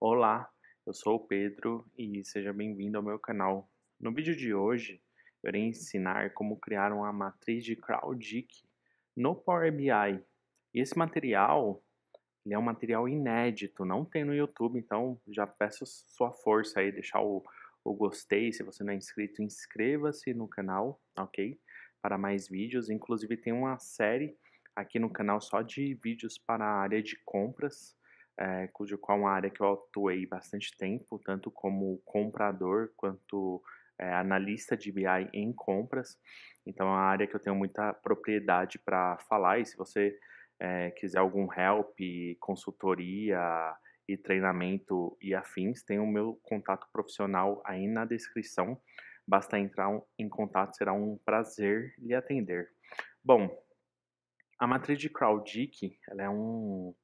Olá, eu sou o Pedro e seja bem-vindo ao meu canal. No vídeo de hoje, eu irei ensinar como criar uma matriz de CrowdDIC no Power BI. E esse material ele é um material inédito, não tem no YouTube, então já peço sua força aí, deixar o, o gostei. Se você não é inscrito, inscreva-se no canal, ok? Para mais vídeos. Inclusive, tem uma série aqui no canal só de vídeos para a área de compras é, eh, cujo qual é uma área que eu atuei bastante tempo, tanto como comprador quanto é, analista de BI em compras. Então é uma área que eu tenho muita propriedade para falar. E se você é, quiser algum help, consultoria e treinamento e afins, tem o meu contato profissional aí na descrição. Basta entrar em contato, será um prazer lhe atender. Bom, a matriz de CrowdGeek, ela é um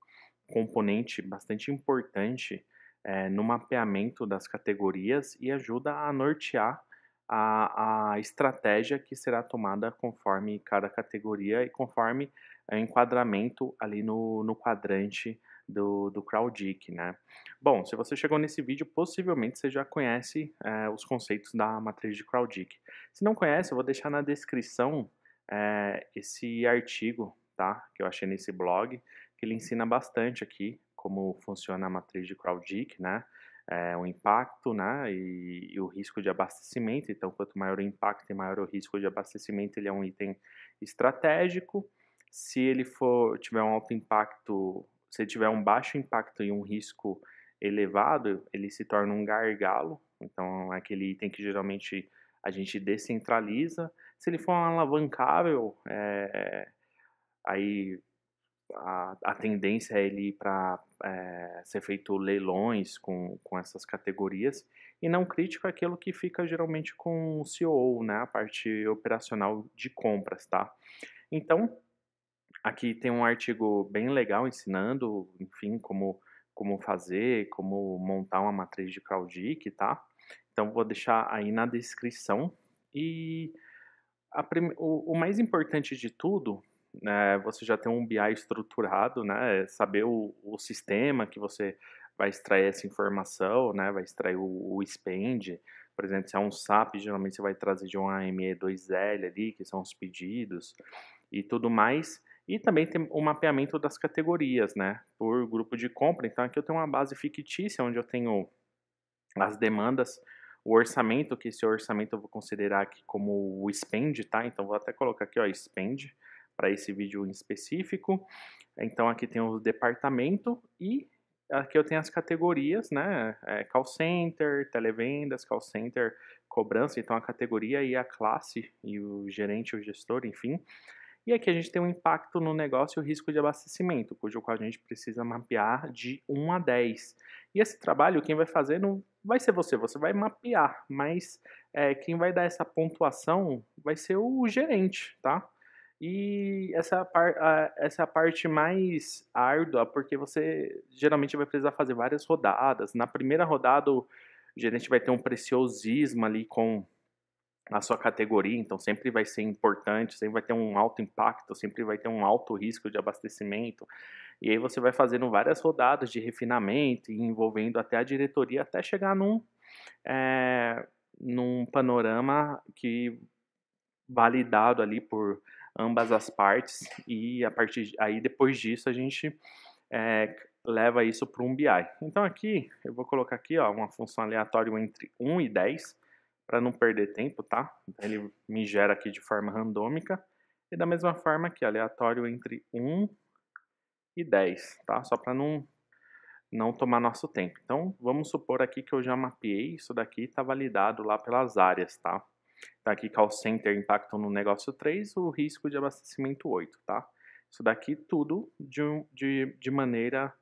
componente bastante importante é, no mapeamento das categorias e ajuda a nortear a, a, estratégia que será tomada conforme cada categoria e conforme o enquadramento ali no, no quadrante do, do CrowdIC, né? Bom, se você chegou nesse vídeo, possivelmente você já conhece é, os conceitos da matriz de CrowdIC. Se não conhece, eu vou deixar na descrição é, esse artigo, tá? Que eu achei nesse blog, ele ensina bastante aqui como funciona a matriz de CrowdIC, né? É, o impacto né, e, e, o risco de abastecimento. Então, quanto maior o impacto e maior o risco de abastecimento, ele é um item estratégico. Se ele for tiver um alto impacto, se ele tiver um baixo impacto e um risco elevado, ele se torna um gargalo. Então, é aquele item que geralmente a gente descentraliza. Se ele for um alavancável, é, aí a, a tendência é ele para é, eh, ser feito leilões com, com essas categorias e não crítico é aquilo que fica geralmente com o CEO, né, a parte operacional de compras, tá? Então, aqui tem um artigo bem legal ensinando, enfim, como, como fazer, como montar uma matriz de Crowdic, tá? Então, vou deixar aí na descrição. E prim... o, o mais importante de tudo né, você já tem um BI estruturado, né, saber o, o sistema que você vai extrair essa informação, né, vai extrair o, o spend, por exemplo, se é um SAP, geralmente você vai trazer de um AME2L ali, que são os pedidos e tudo mais. E também tem o mapeamento das categorias, né, por grupo de compra. Então aqui eu tenho uma base fictícia onde eu tenho as demandas, o orçamento, que esse orçamento eu vou considerar aqui como o spend, tá? Então vou até colocar aqui, ó, spend para esse vídeo em específico. Então aqui tem o departamento e aqui eu tenho as categorias, né? É, call center, televendas, call center, cobrança, então a categoria e a classe e o gerente, o gestor, enfim. E aqui a gente tem um impacto no negócio e o risco de abastecimento, cujo qual a gente precisa mapear de 1 a 10. E esse trabalho, quem vai fazer não vai ser você, você vai mapear, mas é, quem vai dar essa pontuação vai ser o gerente, tá? E essa, par, a, ah, essa é a parte mais árdua, porque você geralmente vai precisar fazer várias rodadas. Na primeira rodada, o gerente vai ter um preciosismo ali com a sua categoria, então sempre vai ser importante, sempre vai ter um alto impacto, sempre vai ter um alto risco de abastecimento. E aí você vai fazendo várias rodadas de refinamento envolvendo até a diretoria até chegar num, é, num panorama que validado ali por ambas as partes e a partir aí depois disso a gente é, leva isso para um BI. Então aqui eu vou colocar aqui ó, uma função aleatória entre 1 e 10 para não perder tempo, tá? Ele me gera aqui de forma randômica e da mesma forma aqui, aleatório entre 1 e 10, tá? Só para não não tomar nosso tempo. Então, vamos supor aqui que eu já mapeei isso daqui, está validado lá pelas áreas, tá? Tá aqui call center impactam no negócio 3, o risco de abastecimento 8, tá? Isso daqui tudo de, de, de maneira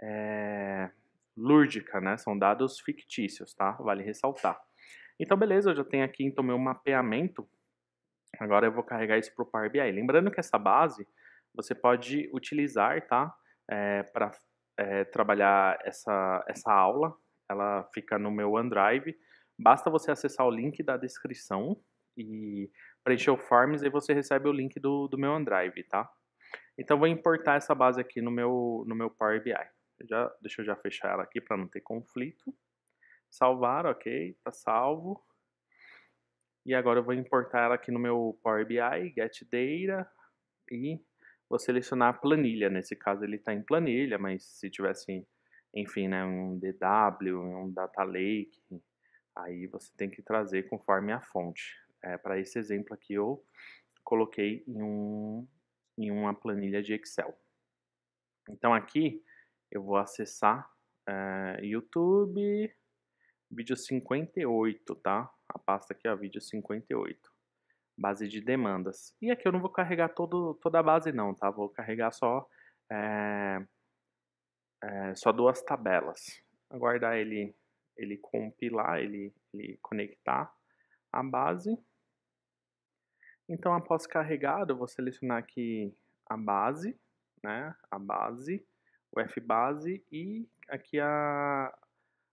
é, lúdica, né? São dados fictícios, tá? Vale ressaltar. Então, beleza, eu já tenho aqui então meu mapeamento. Agora eu vou carregar isso para o Power BI. Lembrando que essa base você pode utilizar, tá? É, para é, trabalhar essa, essa aula. Ela fica no meu OneDrive. Basta você acessar o link da descrição e preencher o Forms e você recebe o link do, do meu OneDrive, tá? Então vou importar essa base aqui no meu, no meu Power BI. Eu já, deixa eu já fechar ela aqui para não ter conflito. Salvar, ok, tá salvo. E agora eu vou importar ela aqui no meu Power BI, Get Data, e vou selecionar a planilha. Nesse caso ele está em planilha, mas se tivesse, enfim, né, um DW, um Data Lake, Aí você tem que trazer conforme a fonte. É, Para esse exemplo aqui, eu coloquei em, um, em uma planilha de Excel. Então aqui eu vou acessar é, YouTube, vídeo 58, tá? A pasta aqui é vídeo 58, base de demandas. E aqui eu não vou carregar todo, toda a base não, tá? Vou carregar só, é, é, só duas tabelas. aguardar ele ele compilar, ele, ele conectar a base. Então, após carregado, vou selecionar aqui a base, né? A base, o fbase e aqui a,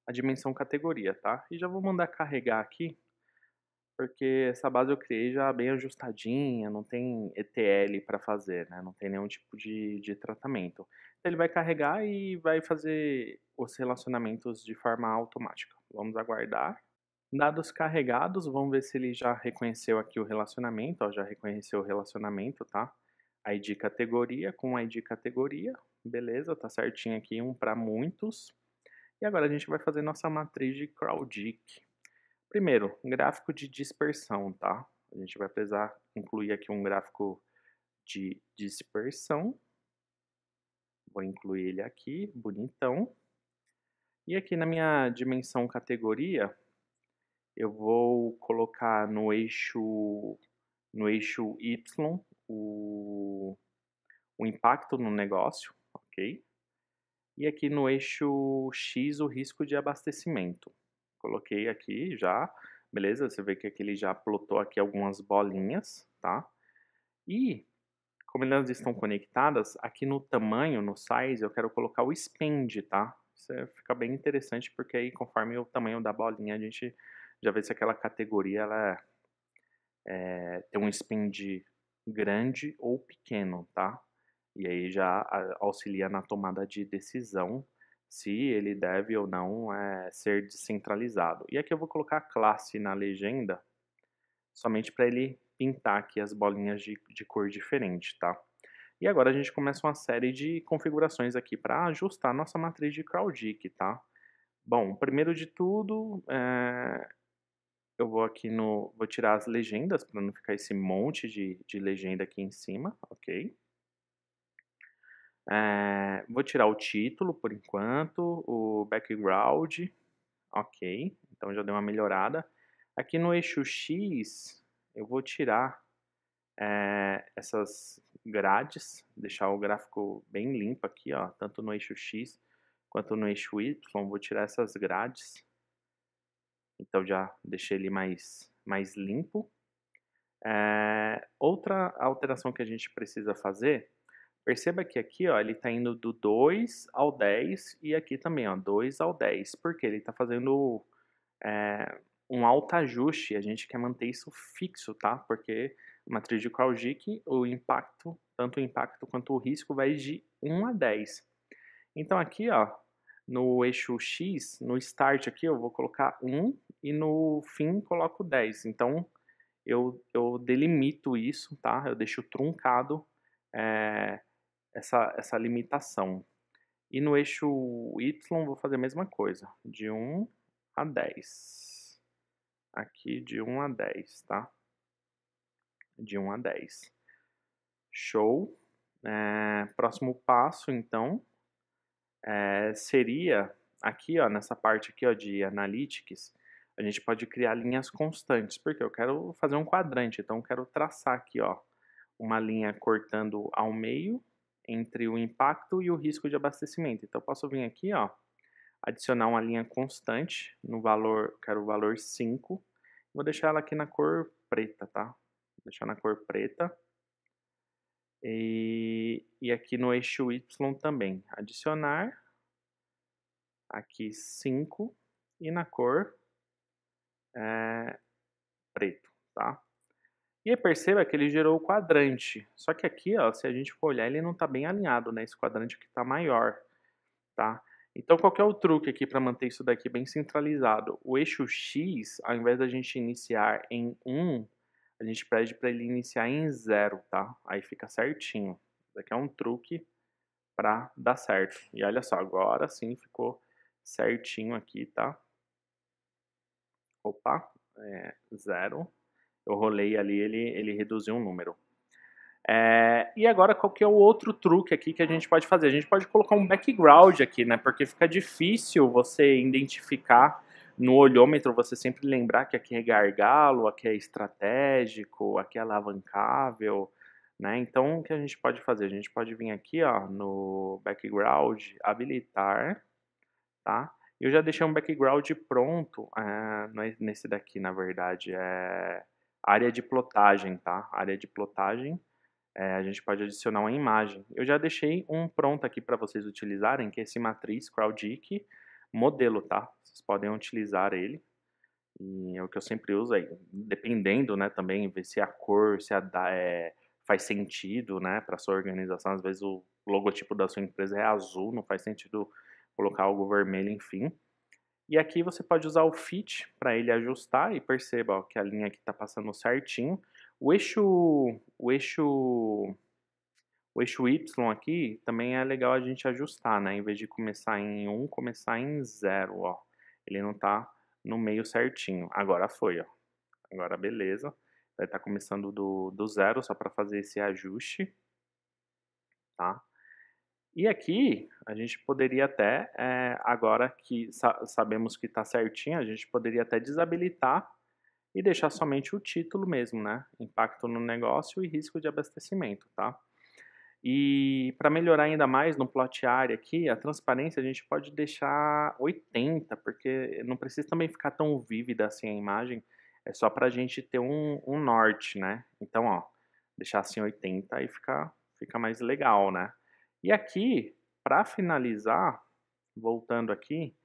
a dimensão categoria, tá? E já vou mandar carregar aqui porque essa base eu criei já bem ajustadinha, não tem ETL para fazer, né? não tem nenhum tipo de, de tratamento. Ele vai carregar e vai fazer os relacionamentos de forma automática. Vamos aguardar. Dados carregados, vamos ver se ele já reconheceu aqui o relacionamento, ó, já reconheceu o relacionamento, tá? ID categoria com ID categoria, beleza, tá certinho aqui, um para muitos. E agora a gente vai fazer nossa matriz de Crowdic. Primeiro, um gráfico de dispersão, tá? A gente vai precisar incluir aqui um gráfico de dispersão. Vou incluir ele aqui, bonitão. E aqui na minha dimensão categoria, eu vou colocar no eixo, no eixo Y o, o impacto no negócio, ok? E aqui no eixo X o risco de abastecimento. Coloquei aqui já, beleza? Você vê que aqui ele já plotou aqui algumas bolinhas, tá? E como elas estão conectadas, aqui no tamanho, no size, eu quero colocar o spend, tá? Isso é, fica bem interessante porque aí conforme o tamanho da bolinha, a gente já vê se aquela categoria ela é, é tem um spend grande ou pequeno, tá? E aí já auxilia na tomada de decisão se ele deve ou não é, ser descentralizado. E aqui eu vou colocar classe na legenda, somente para ele pintar aqui as bolinhas de, de cor diferente, tá? E agora a gente começa uma série de configurações aqui para ajustar nossa matriz de CrowdIC, tá? Bom, primeiro de tudo, é, eu vou aqui no... vou tirar as legendas para não ficar esse monte de, de legenda aqui em cima, ok? É, vou tirar o título por enquanto, o background, ok, então já deu uma melhorada. Aqui no eixo X, eu vou tirar é, essas grades, deixar o gráfico bem limpo aqui, ó, tanto no eixo X quanto no eixo Y, vou tirar essas grades. Então já deixei ele mais, mais limpo. É, outra alteração que a gente precisa fazer Perceba que aqui ó, ele está indo do 2 ao 10 e aqui também, ó, 2 ao 10, porque ele está fazendo é, um alto ajuste. A gente quer manter isso fixo, tá? Porque matriz de Krajcik, o impacto, tanto o impacto quanto o risco vai de 1 a 10. Então aqui, ó, no eixo X, no start aqui, eu vou colocar 1 e no fim coloco 10. Então eu, eu delimito isso, tá? Eu deixo truncado. É, essa, essa limitação. E no eixo Y vou fazer a mesma coisa, de 1 a 10. Aqui de 1 a 10, tá? De 1 a 10. Show. É, próximo passo, então, é, seria aqui, ó, nessa parte aqui, ó, de Analytics, a gente pode criar linhas constantes, porque eu quero fazer um quadrante, então eu quero traçar aqui, ó, uma linha cortando ao meio entre o impacto e o risco de abastecimento. Então, eu posso vir aqui, ó, adicionar uma linha constante no valor, quero o valor 5. Vou deixar ela aqui na cor preta, tá? Vou deixar na cor preta. E, e aqui no eixo Y também, adicionar, aqui 5 e na cor é, preto, tá? E perceba que ele gerou o quadrante. Só que aqui, ó, se a gente for olhar, ele não está bem alinhado, né? Esse quadrante aqui está maior, tá? Então, qual é o truque aqui para manter isso daqui bem centralizado? O eixo X, ao invés da gente iniciar em 1, a gente pede para ele iniciar em 0, tá? Aí fica certinho. Isso é um truque para dar certo. E olha só, agora sim ficou certinho aqui, tá? Opa, é 0 eu rolei ali, ele, ele reduziu um número. É, e agora, qual que é o outro truque aqui que a gente pode fazer? A gente pode colocar um background aqui, né? Porque fica difícil você identificar no olhômetro, você sempre lembrar que aqui é gargalo, aqui é estratégico, aqui é alavancável, né? Então, o que a gente pode fazer? A gente pode vir aqui, ó, no background, habilitar, tá? Eu já deixei um background pronto, é, nesse daqui, na verdade, é Área de plotagem, tá? Área de plotagem, é, a gente pode adicionar uma imagem. Eu já deixei um pronto aqui para vocês utilizarem, que é esse matriz CrowdIC modelo, tá? Vocês podem utilizar ele. E é o que eu sempre uso aí, dependendo, né, também, ver se a cor, se a, é, faz sentido, né, para sua organização. Às vezes o logotipo da sua empresa é azul, não faz sentido colocar algo vermelho, enfim. E aqui você pode usar o fit para ele ajustar e perceba ó, que a linha aqui está passando certinho. O eixo, o eixo, o eixo Y aqui também é legal a gente ajustar, né? Em vez de começar em 1, um, começar em 0, ó. Ele não está no meio certinho. Agora foi, ó. Agora beleza. Vai estar tá começando do, do zero só para fazer esse ajuste, tá? E aqui a gente poderia até, é, agora que sa sabemos que está certinho, a gente poderia até desabilitar e deixar somente o título mesmo, né? Impacto no negócio e risco de abastecimento, tá? E para melhorar ainda mais no plot área aqui, a transparência a gente pode deixar 80, porque não precisa também ficar tão vívida assim a imagem, é só para a gente ter um, um norte, né? Então, ó, deixar assim 80 e fica, fica mais legal, né? E aqui, para finalizar, voltando aqui,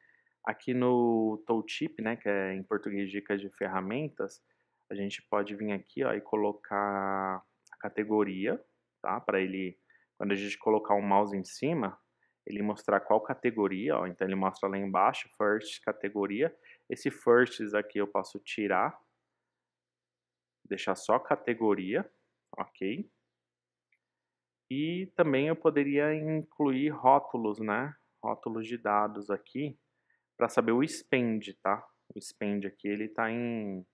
aqui no tooltip, né, que é em português dicas de ferramentas, a gente pode vir aqui ó, e colocar a categoria, tá? Para ele, quando a gente colocar o um mouse em cima, ele mostrar qual categoria, ó, então ele mostra lá embaixo, first, categoria. Esse firsts aqui eu posso tirar, deixar só categoria, ok? E também eu poderia incluir rótulos, né? Rótulos de dados aqui para saber o spend, tá? O spend aqui ele está em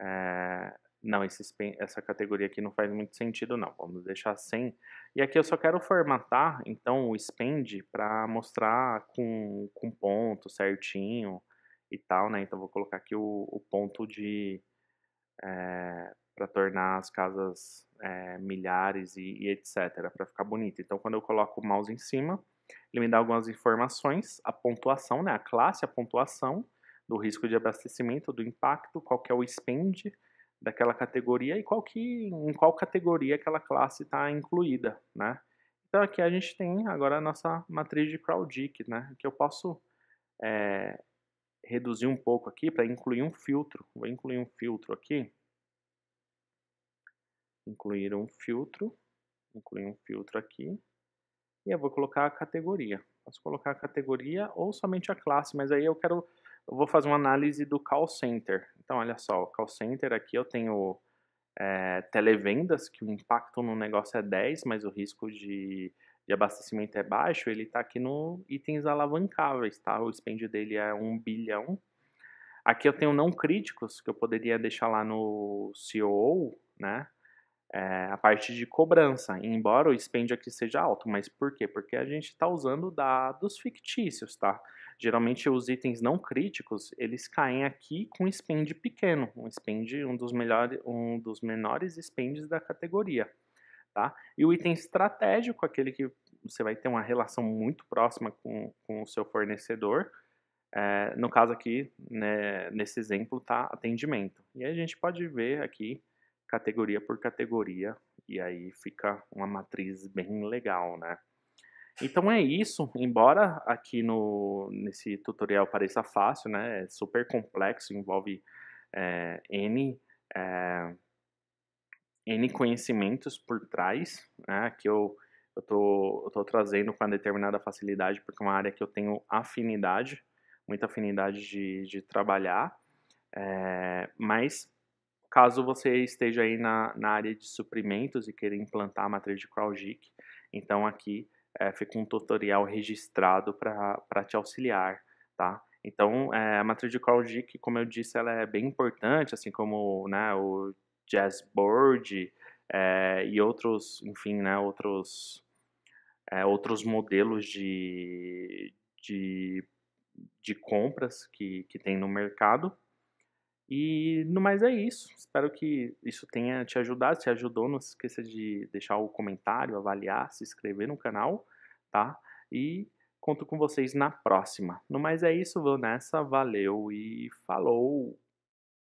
é, não, spend, essa categoria aqui não faz muito sentido não, vamos deixar sem. E aqui eu só quero formatar, então, o spend para mostrar com, com ponto certinho e tal, né? Então, vou colocar aqui o, o ponto de... É, para tornar as casas é, milhares e, e etc, para ficar bonito. Então, quando eu coloco o mouse em cima, ele me dá algumas informações, a pontuação, né, a classe, a pontuação do risco de abastecimento, do impacto, qual que é o spend daquela categoria e qual que, em qual categoria aquela classe está incluída, né? Então aqui a gente tem agora a nossa matriz de CrowdDic, né? Que eu posso é, reduzir um pouco aqui para incluir um filtro. Vou incluir um filtro aqui incluir um filtro, incluir um filtro aqui, e eu vou colocar a categoria. Posso colocar a categoria ou somente a classe, mas aí eu quero, eu vou fazer uma análise do call center. Então, olha só, o call center aqui eu tenho é, televendas, que o impacto no negócio é 10, mas o risco de, de abastecimento é baixo, ele está aqui no itens alavancáveis, tá? O spend dele é 1 bilhão. Aqui eu tenho não críticos, que eu poderia deixar lá no COO, né? é, a parte de cobrança, embora o spend aqui seja alto, mas por quê? Porque a gente está usando dados fictícios, tá? Geralmente os itens não críticos, eles caem aqui com spend pequeno, um spend, um dos, melhores, um dos menores spends da categoria, tá? E o item estratégico, aquele que você vai ter uma relação muito próxima com, com o seu fornecedor, é, no caso aqui, né, nesse exemplo, tá atendimento. E aí a gente pode ver aqui categoria por categoria, e aí fica uma matriz bem legal, né? Então é isso, embora aqui no, nesse tutorial pareça fácil, né? É super complexo, envolve é, N, é, N conhecimentos por trás, né? Que eu eu tô, eu tô trazendo com uma determinada facilidade, porque é uma área que eu tenho afinidade, muita afinidade de, de trabalhar, é, mas caso você esteja aí na, na área de suprimentos e queira implantar a matriz de CrawlGIC, então aqui é, fica um tutorial registrado para te auxiliar, tá? Então, é, a matriz de CrawlGIC, como eu disse, ela é bem importante, assim como né, o Jazzboard é, e outros, enfim, né, outros, é, outros modelos de, de, de compras que, que tem no mercado. E no mais é isso. Espero que isso tenha te ajudado. Se ajudou, não se esqueça de deixar o comentário, avaliar, se inscrever no canal, tá? E conto com vocês na próxima. No mais é isso, vou nessa, valeu e falou!